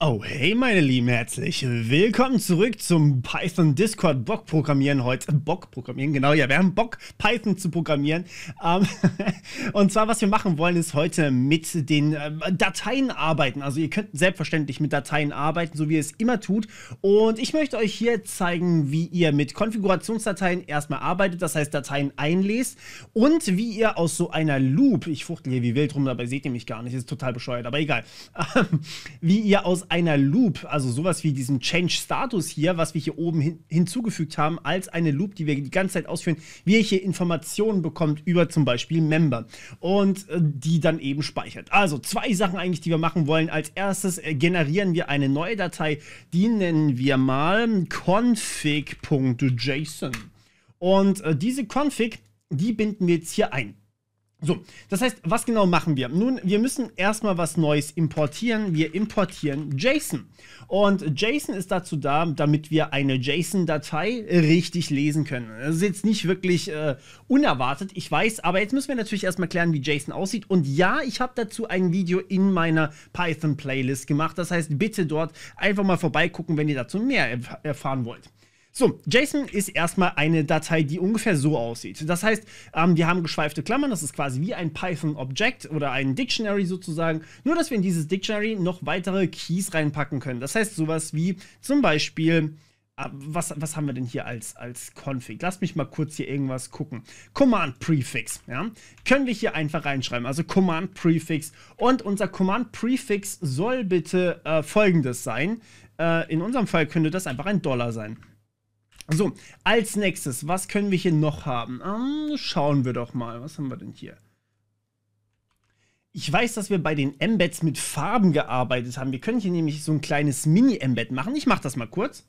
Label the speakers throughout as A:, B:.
A: Oh hey meine Lieben, herzlich willkommen zurück zum Python Discord Bock programmieren heute. Äh, Bock programmieren, genau, ja, wir haben Bock Python zu programmieren. Ähm, und zwar, was wir machen wollen, ist heute mit den äh, Dateien arbeiten. Also ihr könnt selbstverständlich mit Dateien arbeiten, so wie ihr es immer tut. Und ich möchte euch hier zeigen, wie ihr mit Konfigurationsdateien erstmal arbeitet, das heißt Dateien einlest und wie ihr aus so einer Loop, ich fuchtel hier wie wild rum, dabei seht ihr mich gar nicht, ist total bescheuert, aber egal, ähm, wie ihr aus aus einer Loop, also sowas wie diesem Change Status hier, was wir hier oben hin hinzugefügt haben, als eine Loop, die wir die ganze Zeit ausführen, wie ihr hier Informationen bekommt über zum Beispiel Member und äh, die dann eben speichert. Also zwei Sachen eigentlich, die wir machen wollen. Als erstes äh, generieren wir eine neue Datei, die nennen wir mal config.json. Und äh, diese Config, die binden wir jetzt hier ein. So, das heißt, was genau machen wir? Nun, wir müssen erstmal was Neues importieren. Wir importieren JSON. Und JSON ist dazu da, damit wir eine JSON-Datei richtig lesen können. Das ist jetzt nicht wirklich äh, unerwartet, ich weiß, aber jetzt müssen wir natürlich erstmal klären, wie JSON aussieht. Und ja, ich habe dazu ein Video in meiner Python-Playlist gemacht. Das heißt, bitte dort einfach mal vorbeigucken, wenn ihr dazu mehr erf erfahren wollt. So, JSON ist erstmal eine Datei, die ungefähr so aussieht. Das heißt, ähm, wir haben geschweifte Klammern, das ist quasi wie ein Python-Object oder ein Dictionary sozusagen, nur dass wir in dieses Dictionary noch weitere Keys reinpacken können. Das heißt, sowas wie zum Beispiel äh, was, was, haben wir denn hier als, als Config? Lass mich mal kurz hier irgendwas gucken. Command Prefix, ja? Können wir hier einfach reinschreiben. Also Command Prefix. Und unser Command Prefix soll bitte äh, folgendes sein. Äh, in unserem Fall könnte das einfach ein Dollar sein. So, als nächstes, was können wir hier noch haben? Ähm, schauen wir doch mal. Was haben wir denn hier? Ich weiß, dass wir bei den Embeds mit Farben gearbeitet haben. Wir können hier nämlich so ein kleines Mini-Embed machen. Ich mache das mal kurz.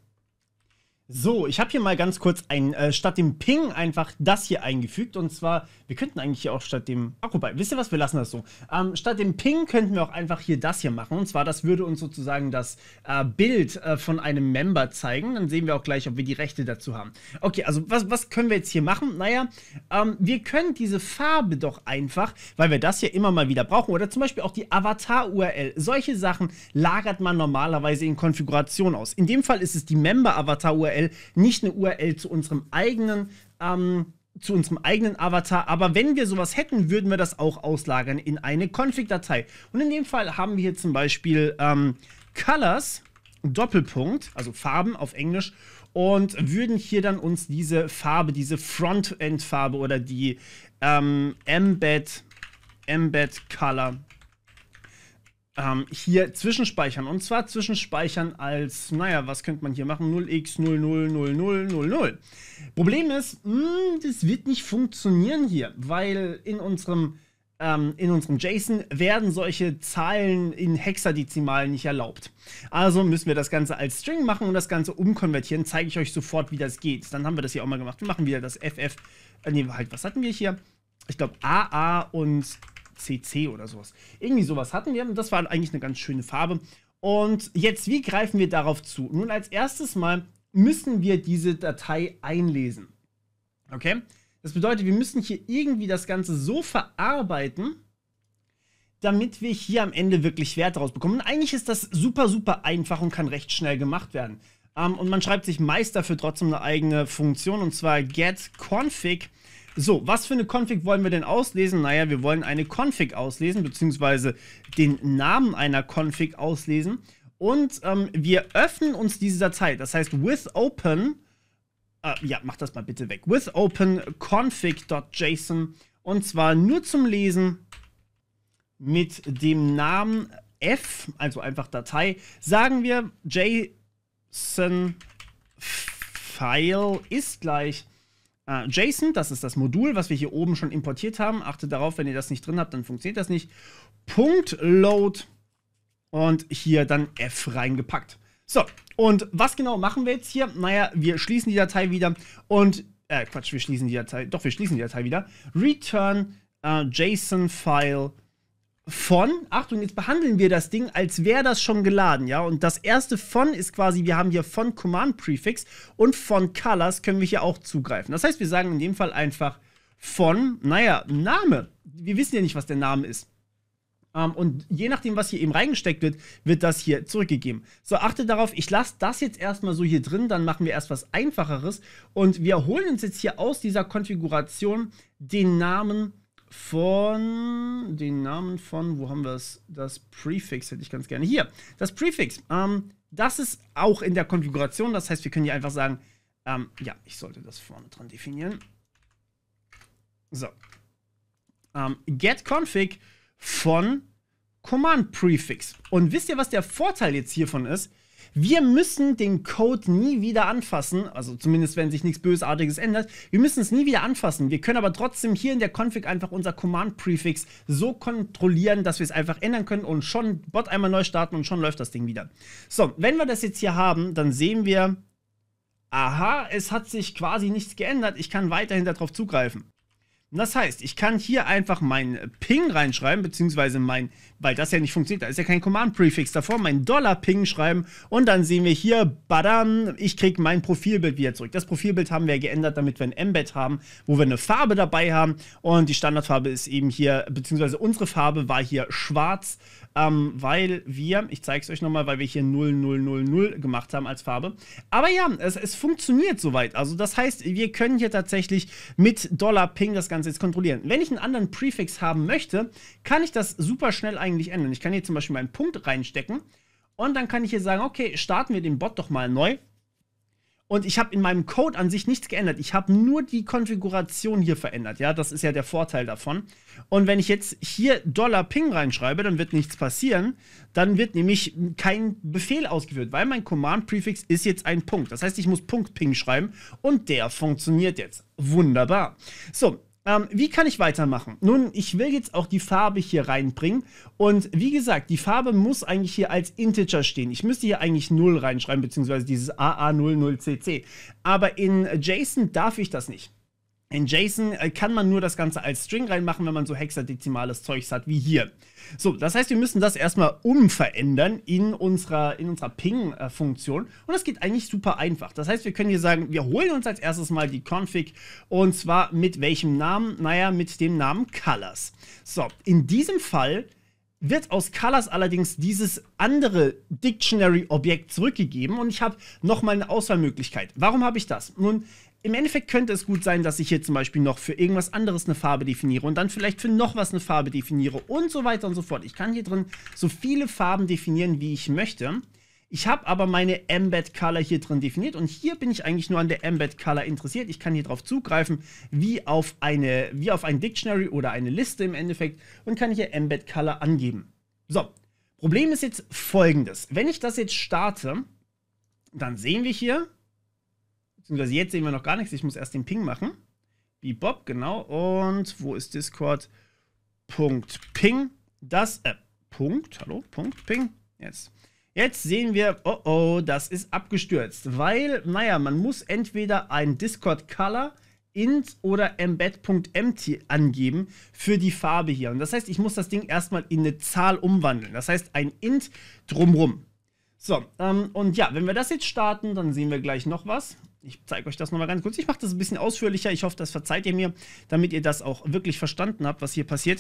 A: So, ich habe hier mal ganz kurz ein, äh, statt dem Ping einfach das hier eingefügt. Und zwar, wir könnten eigentlich hier auch statt dem Akku bei. Wisst ihr was? Wir lassen das so. Ähm, statt dem Ping könnten wir auch einfach hier das hier machen. Und zwar, das würde uns sozusagen das äh, Bild äh, von einem Member zeigen. Dann sehen wir auch gleich, ob wir die Rechte dazu haben. Okay, also was, was können wir jetzt hier machen? Naja, ähm, wir können diese Farbe doch einfach, weil wir das hier immer mal wieder brauchen. Oder zum Beispiel auch die Avatar-URL. Solche Sachen lagert man normalerweise in Konfiguration aus. In dem Fall ist es die Member-Avatar-URL URL, nicht eine URL zu unserem eigenen ähm, zu unserem eigenen Avatar, aber wenn wir sowas hätten, würden wir das auch auslagern in eine Config-Datei. Und in dem Fall haben wir hier zum Beispiel ähm, Colors, Doppelpunkt, also Farben auf Englisch, und würden hier dann uns diese Farbe, diese Frontend-Farbe oder die ähm, Embed, Embed Color ähm, hier zwischenspeichern. Und zwar zwischenspeichern als, naja, was könnte man hier machen? 0x000000. Problem ist, mh, hm, das wird nicht funktionieren hier, weil in unserem ähm, in unserem JSON werden solche Zahlen in Hexadezimalen nicht erlaubt. Also müssen wir das Ganze als String machen und das Ganze umkonvertieren. Zeige ich euch sofort, wie das geht. Dann haben wir das hier auch mal gemacht. Wir machen wieder das FF. Äh, nee, halt, was hatten wir hier? Ich glaube AA und CC oder sowas. Irgendwie sowas hatten wir. Das war eigentlich eine ganz schöne Farbe. Und jetzt, wie greifen wir darauf zu? Nun, als erstes mal müssen wir diese Datei einlesen. Okay? Das bedeutet, wir müssen hier irgendwie das Ganze so verarbeiten, damit wir hier am Ende wirklich Wert rausbekommen. Und eigentlich ist das super, super einfach und kann recht schnell gemacht werden. Ähm, und man schreibt sich meist dafür trotzdem eine eigene Funktion, und zwar getConfig so, was für eine Config wollen wir denn auslesen? Naja, wir wollen eine Config auslesen, beziehungsweise den Namen einer Config auslesen. Und ähm, wir öffnen uns diese Datei. Das heißt, with open, äh, ja, mach das mal bitte weg, with open config.json. Und zwar nur zum Lesen mit dem Namen f, also einfach Datei, sagen wir json-file ist gleich äh, JSON, das ist das Modul, was wir hier oben schon importiert haben. Achtet darauf, wenn ihr das nicht drin habt, dann funktioniert das nicht. Punkt Load und hier dann F reingepackt. So, und was genau machen wir jetzt hier? Naja, wir schließen die Datei wieder und, äh, Quatsch, wir schließen die Datei, doch, wir schließen die Datei wieder. Return äh, JSON-File von, Achtung, jetzt behandeln wir das Ding, als wäre das schon geladen, ja. Und das erste von ist quasi, wir haben hier von Command Prefix und von Colors können wir hier auch zugreifen. Das heißt, wir sagen in dem Fall einfach von, naja, Name. Wir wissen ja nicht, was der Name ist. Um, ähm, und je nachdem, was hier eben reingesteckt wird, wird das hier zurückgegeben. So, achte darauf, ich lasse das jetzt erstmal so hier drin, dann machen wir erst was Einfacheres. Und wir holen uns jetzt hier aus dieser Konfiguration den Namen von den Namen von, wo haben wir es? Das Prefix hätte ich ganz gerne. Hier, das Prefix. Ähm, das ist auch in der Konfiguration. Das heißt, wir können hier einfach sagen, ähm, ja, ich sollte das vorne dran definieren. So. Ähm, getConfig von Command Prefix. Und wisst ihr, was der Vorteil jetzt hiervon ist? wir müssen den Code nie wieder anfassen, also zumindest wenn sich nichts Bösartiges ändert, wir müssen es nie wieder anfassen. Wir können aber trotzdem hier in der Config einfach unser Command-Prefix so kontrollieren, dass wir es einfach ändern können und schon Bot einmal neu starten und schon läuft das Ding wieder. So, wenn wir das jetzt hier haben, dann sehen wir, aha, es hat sich quasi nichts geändert, ich kann weiterhin darauf zugreifen das heißt, ich kann hier einfach meinen Ping reinschreiben, beziehungsweise mein, weil das ja nicht funktioniert, da ist ja kein Command-Prefix davor, meinen Dollar-Ping schreiben und dann sehen wir hier, badam, ich kriege mein Profilbild wieder zurück. Das Profilbild haben wir geändert, damit wir ein Embed haben, wo wir eine Farbe dabei haben und die Standardfarbe ist eben hier, beziehungsweise unsere Farbe war hier schwarz ähm, weil wir, ich zeige es euch nochmal, weil wir hier 0000 gemacht haben als Farbe. Aber ja, es, es funktioniert soweit. Also das heißt, wir können hier tatsächlich mit Dollar Ping das Ganze jetzt kontrollieren. Wenn ich einen anderen Prefix haben möchte, kann ich das super schnell eigentlich ändern. Ich kann hier zum Beispiel meinen Punkt reinstecken und dann kann ich hier sagen, okay, starten wir den Bot doch mal neu. Und ich habe in meinem Code an sich nichts geändert. Ich habe nur die Konfiguration hier verändert. Ja, das ist ja der Vorteil davon. Und wenn ich jetzt hier Dollar Ping reinschreibe, dann wird nichts passieren. Dann wird nämlich kein Befehl ausgeführt, weil mein Command-Prefix ist jetzt ein Punkt. Das heißt, ich muss Punkt Ping schreiben und der funktioniert jetzt. Wunderbar. So, ähm, wie kann ich weitermachen? Nun, ich will jetzt auch die Farbe hier reinbringen. Und wie gesagt, die Farbe muss eigentlich hier als Integer stehen. Ich müsste hier eigentlich 0 reinschreiben, beziehungsweise dieses AA00CC. Aber in JSON darf ich das nicht. In JSON äh, kann man nur das Ganze als String reinmachen, wenn man so hexadezimales Zeugs hat wie hier. So, das heißt, wir müssen das erstmal umverändern in unserer, in unserer Ping-Funktion. Und das geht eigentlich super einfach. Das heißt, wir können hier sagen, wir holen uns als erstes mal die Config und zwar mit welchem Namen? Naja, mit dem Namen Colors. So, in diesem Fall wird aus Colors allerdings dieses andere Dictionary-Objekt zurückgegeben und ich habe nochmal eine Auswahlmöglichkeit. Warum habe ich das? Nun, im Endeffekt könnte es gut sein, dass ich hier zum Beispiel noch für irgendwas anderes eine Farbe definiere und dann vielleicht für noch was eine Farbe definiere und so weiter und so fort. Ich kann hier drin so viele Farben definieren, wie ich möchte. Ich habe aber meine Embed Color hier drin definiert und hier bin ich eigentlich nur an der Embed Color interessiert. Ich kann hier drauf zugreifen, wie auf, eine, wie auf ein Dictionary oder eine Liste im Endeffekt und kann hier Embed Color angeben. So, Problem ist jetzt folgendes. Wenn ich das jetzt starte, dann sehen wir hier, Beziehungsweise jetzt sehen wir noch gar nichts. Ich muss erst den Ping machen. Bebop, genau. Und wo ist Discord? Punkt Ping. Das, äh, Punkt, hallo, Punkt Ping. Jetzt. Jetzt sehen wir, oh oh, das ist abgestürzt, weil, naja, man muss entweder ein Discord Color, int oder embed.mt angeben für die Farbe hier. Und das heißt, ich muss das Ding erstmal in eine Zahl umwandeln. Das heißt, ein int drumrum. So, ähm, und ja, wenn wir das jetzt starten, dann sehen wir gleich noch was. Ich zeige euch das nochmal ganz kurz. Ich mache das ein bisschen ausführlicher. Ich hoffe, das verzeiht ihr mir, damit ihr das auch wirklich verstanden habt, was hier passiert.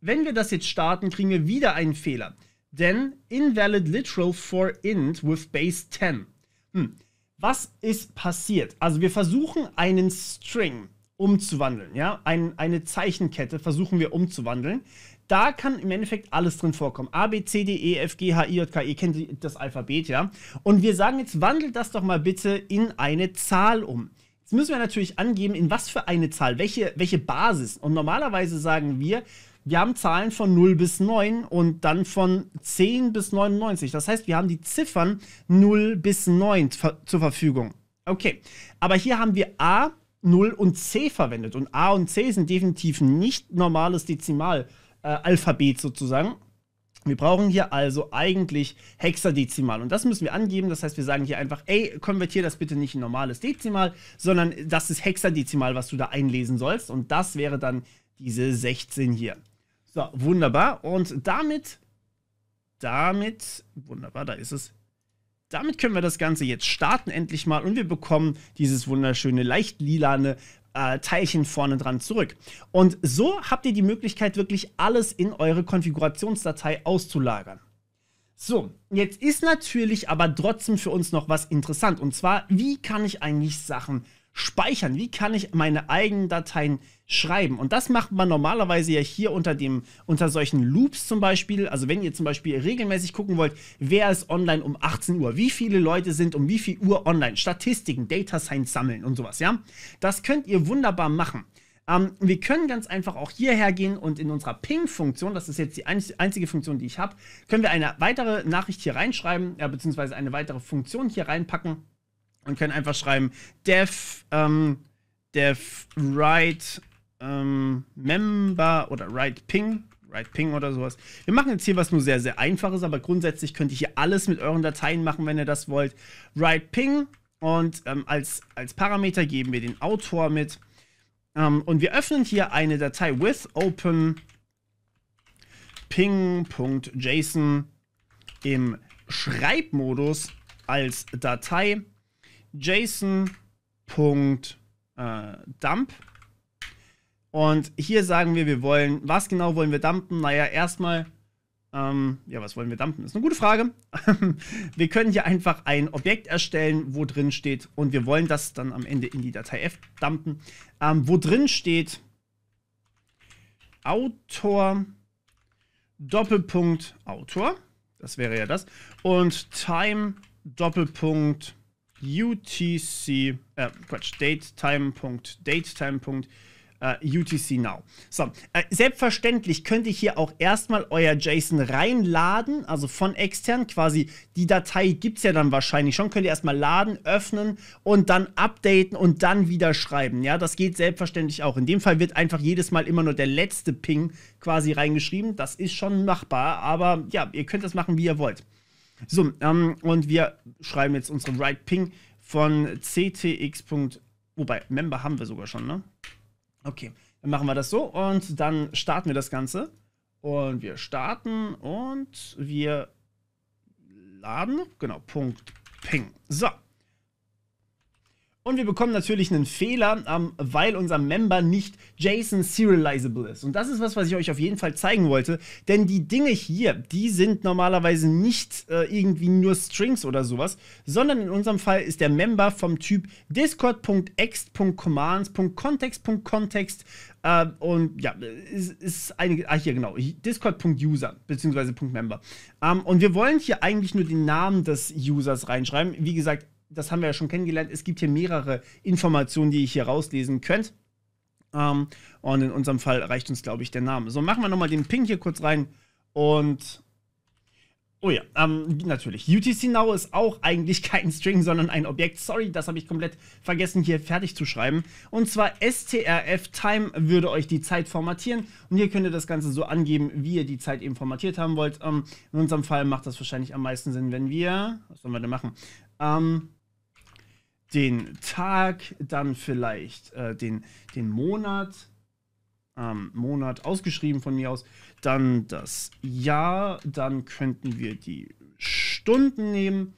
A: Wenn wir das jetzt starten, kriegen wir wieder einen Fehler. Denn invalid literal for int with base 10. Hm. Was ist passiert? Also wir versuchen einen String umzuwandeln, ja, ein, eine Zeichenkette versuchen wir umzuwandeln. Da kann im Endeffekt alles drin vorkommen. A, B, C, D, E, F, G, H, I, J, K, E, kennt das Alphabet, ja. Und wir sagen jetzt, wandelt das doch mal bitte in eine Zahl um. Jetzt müssen wir natürlich angeben, in was für eine Zahl, welche, welche Basis. Und normalerweise sagen wir, wir haben Zahlen von 0 bis 9 und dann von 10 bis 99. Das heißt, wir haben die Ziffern 0 bis 9 zur Verfügung. Okay, aber hier haben wir A, 0 und C verwendet. Und A und C sind definitiv nicht normales Dezimal äh, Alphabet sozusagen. Wir brauchen hier also eigentlich hexadezimal und das müssen wir angeben. Das heißt, wir sagen hier einfach, ey, konvertier das bitte nicht in normales Dezimal, sondern das ist hexadezimal, was du da einlesen sollst und das wäre dann diese 16 hier. So, wunderbar und damit, damit, wunderbar, da ist es. Damit können wir das Ganze jetzt starten endlich mal und wir bekommen dieses wunderschöne, leicht lilane äh, Teilchen vorne dran zurück. Und so habt ihr die Möglichkeit, wirklich alles in eure Konfigurationsdatei auszulagern. So, jetzt ist natürlich aber trotzdem für uns noch was interessant. Und zwar, wie kann ich eigentlich Sachen speichern? Wie kann ich meine eigenen Dateien speichern? schreiben. Und das macht man normalerweise ja hier unter dem, unter solchen Loops zum Beispiel. Also wenn ihr zum Beispiel regelmäßig gucken wollt, wer ist online um 18 Uhr, wie viele Leute sind um wie viel Uhr online, Statistiken, Data Science sammeln und sowas, ja. Das könnt ihr wunderbar machen. Ähm, wir können ganz einfach auch hierher gehen und in unserer Ping-Funktion, das ist jetzt die einzige Funktion, die ich habe, können wir eine weitere Nachricht hier reinschreiben, ja, beziehungsweise eine weitere Funktion hier reinpacken und können einfach schreiben, def, ähm, def write ähm, Member oder Right Ping, Right Ping oder sowas. Wir machen jetzt hier was nur sehr, sehr einfaches, aber grundsätzlich könnt ihr hier alles mit euren Dateien machen, wenn ihr das wollt. Right Ping und ähm, als, als Parameter geben wir den Autor mit. Ähm, und wir öffnen hier eine Datei with open ping.json im Schreibmodus als Datei json.dump und hier sagen wir, wir wollen, was genau wollen wir dumpen? Naja, erstmal, ähm, ja, was wollen wir dumpen? Ist eine gute Frage. wir können hier einfach ein Objekt erstellen, wo drin steht, und wir wollen das dann am Ende in die Datei F dumpen, ähm, wo drin steht, Autor, Doppelpunkt, Autor. Das wäre ja das. Und Time, Doppelpunkt, UTC, äh, Quatsch, Date, Time, Punkt, Date, Time, Punkt, äh, UTC Now. So, äh, selbstverständlich könnt ihr hier auch erstmal euer JSON reinladen, also von extern quasi. Die Datei gibt es ja dann wahrscheinlich schon. Könnt ihr erstmal laden, öffnen und dann updaten und dann wieder schreiben. Ja, das geht selbstverständlich auch. In dem Fall wird einfach jedes Mal immer nur der letzte Ping quasi reingeschrieben. Das ist schon machbar, aber ja, ihr könnt das machen, wie ihr wollt. So, ähm, und wir schreiben jetzt unsere Write Ping von ctx. Wobei, Member haben wir sogar schon, ne? Okay, dann machen wir das so und dann starten wir das Ganze. Und wir starten und wir laden. Genau, Punkt Ping. So, und wir bekommen natürlich einen Fehler, ähm, weil unser Member nicht JSON serializable ist. Und das ist was, was ich euch auf jeden Fall zeigen wollte, denn die Dinge hier, die sind normalerweise nicht äh, irgendwie nur Strings oder sowas, sondern in unserem Fall ist der Member vom Typ discord.ext.commands.context.context äh, und ja, ist, ist einige, ah hier genau, discord.user bzw. .member. Ähm, und wir wollen hier eigentlich nur den Namen des Users reinschreiben. Wie gesagt, das haben wir ja schon kennengelernt, es gibt hier mehrere Informationen, die ihr hier rauslesen könnt. Ähm, und in unserem Fall reicht uns, glaube ich, der Name. So, machen wir nochmal den Ping hier kurz rein und Oh ja, ähm, natürlich. UTC Now ist auch eigentlich kein String, sondern ein Objekt. Sorry, das habe ich komplett vergessen, hier fertig zu schreiben. Und zwar strf time würde euch die Zeit formatieren. Und hier könnt ihr das Ganze so angeben, wie ihr die Zeit eben formatiert haben wollt. Ähm, in unserem Fall macht das wahrscheinlich am meisten Sinn, wenn wir. Was sollen wir denn machen? Ähm, den Tag, dann vielleicht äh, den, den Monat, ähm, Monat ausgeschrieben von mir aus, dann das Jahr, dann könnten wir die Stunden nehmen,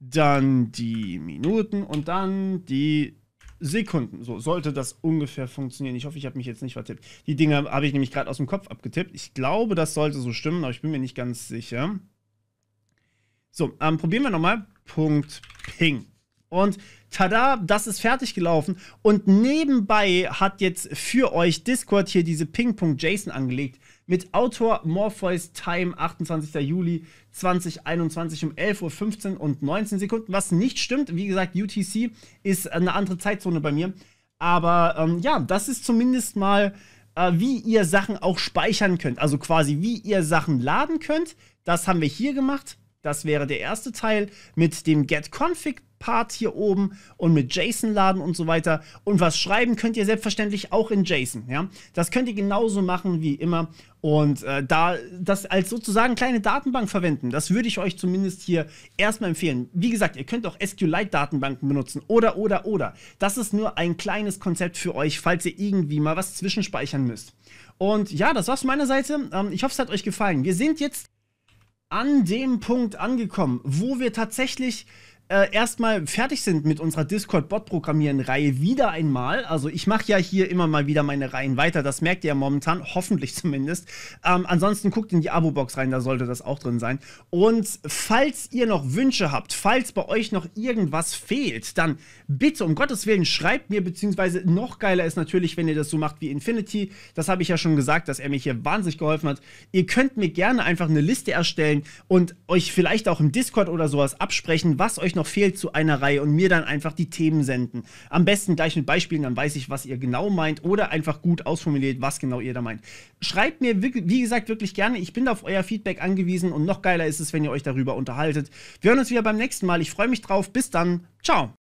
A: dann die Minuten und dann die Sekunden. So sollte das ungefähr funktionieren. Ich hoffe, ich habe mich jetzt nicht vertippt. Die Dinger habe ich nämlich gerade aus dem Kopf abgetippt. Ich glaube, das sollte so stimmen, aber ich bin mir nicht ganz sicher. So, ähm, probieren wir nochmal. Punkt Ping. Und tada, das ist fertig gelaufen. Und nebenbei hat jetzt für euch Discord hier diese Ping.json angelegt mit Autor Morpheus Time, 28. Juli 2021 um 11.15 Uhr und 19 Sekunden, was nicht stimmt. Wie gesagt, UTC ist eine andere Zeitzone bei mir. Aber ähm, ja, das ist zumindest mal, äh, wie ihr Sachen auch speichern könnt. Also quasi, wie ihr Sachen laden könnt. Das haben wir hier gemacht. Das wäre der erste Teil mit dem getconfig Part hier oben und mit JSON laden und so weiter. Und was schreiben könnt ihr selbstverständlich auch in JSON. Ja? Das könnt ihr genauso machen wie immer. Und äh, da das als sozusagen kleine Datenbank verwenden, das würde ich euch zumindest hier erstmal empfehlen. Wie gesagt, ihr könnt auch SQLite-Datenbanken benutzen oder, oder, oder. Das ist nur ein kleines Konzept für euch, falls ihr irgendwie mal was zwischenspeichern müsst. Und ja, das war's von meiner Seite. Ähm, ich hoffe, es hat euch gefallen. Wir sind jetzt an dem Punkt angekommen, wo wir tatsächlich äh, erstmal fertig sind mit unserer Discord-Bot-Programmieren-Reihe wieder einmal. Also ich mache ja hier immer mal wieder meine Reihen weiter, das merkt ihr ja momentan, hoffentlich zumindest. Ähm, ansonsten guckt in die Abo-Box rein, da sollte das auch drin sein. Und falls ihr noch Wünsche habt, falls bei euch noch irgendwas fehlt, dann bitte um Gottes Willen schreibt mir, beziehungsweise noch geiler ist natürlich, wenn ihr das so macht wie Infinity. Das habe ich ja schon gesagt, dass er mir hier wahnsinnig geholfen hat. Ihr könnt mir gerne einfach eine Liste erstellen und euch vielleicht auch im Discord oder sowas absprechen, was euch noch noch fehlt zu einer Reihe und mir dann einfach die Themen senden. Am besten gleich mit Beispielen, dann weiß ich, was ihr genau meint oder einfach gut ausformuliert, was genau ihr da meint. Schreibt mir, wie gesagt, wirklich gerne. Ich bin auf euer Feedback angewiesen und noch geiler ist es, wenn ihr euch darüber unterhaltet. Wir hören uns wieder beim nächsten Mal. Ich freue mich drauf. Bis dann. Ciao.